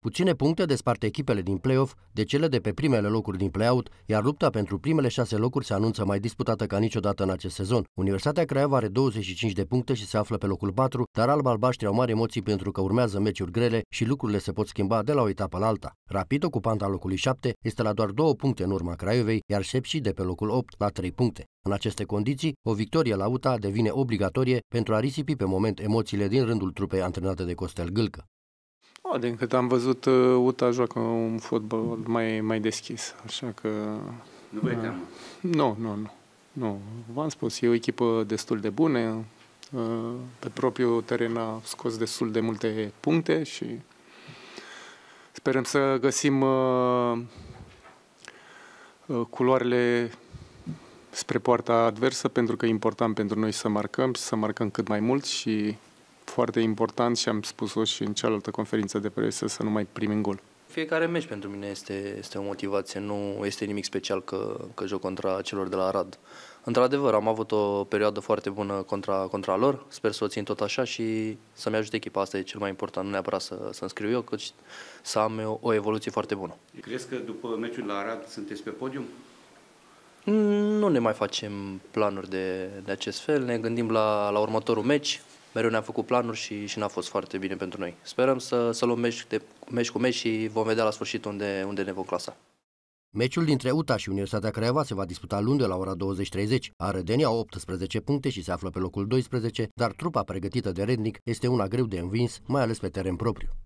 Puține puncte despart echipele din play-off de cele de pe primele locuri din play-out, iar lupta pentru primele șase locuri se anunță mai disputată ca niciodată în acest sezon. Universitatea Craiova are 25 de puncte și se află pe locul 4, dar alba albaștri au mari emoții pentru că urmează meciuri grele și lucrurile se pot schimba de la o etapă la alta. Rapid, ocupanta locului 7, este la doar două puncte în urma Craiovei, iar Sepsi de pe locul 8 la 3 puncte. În aceste condiții, o victorie la UTA devine obligatorie pentru a risipi pe moment emoțiile din rândul trupei antrenate de Costel Gâlcă. O, din cât am văzut, uh, UTA joacă un fotbal mai, mai deschis, așa că... Nu vă da. Nu, nu, nu. Nu, v-am spus, e o echipă destul de bună, uh, pe propriul teren a scos destul de multe puncte și sperăm să găsim culoarele spre poarta adversă, pentru că e important pentru noi să marcăm și să marcăm cât mai mult și foarte important și am spus-o și în cealaltă conferință de presă să nu mai primim gol. Fiecare meci pentru mine este, este o motivație, nu este nimic special că, că joc contra celor de la Arad. Într-adevăr, am avut o perioadă foarte bună contra, contra lor, sper să o țin tot așa și să-mi ajute echipa. Asta e cel mai important, nu neapărat să, să înscriu eu, cât să am o, o evoluție foarte bună. Crezi că după meciul la Arad sunteți pe podium? Nu ne mai facem planuri de, de acest fel, ne gândim la, la următorul meci, mereu ne-am făcut planuri și, și n-a fost foarte bine pentru noi. Sperăm să, să luăm meci, de, meci cu meci și vom vedea la sfârșit unde, unde ne vom clasa. Meciul dintre UTA și Universitatea Craiova se va disputa luni de la ora 20.30. Arădenia au 18 puncte și se află pe locul 12, dar trupa pregătită de Rednic este una greu de învins, mai ales pe teren propriu.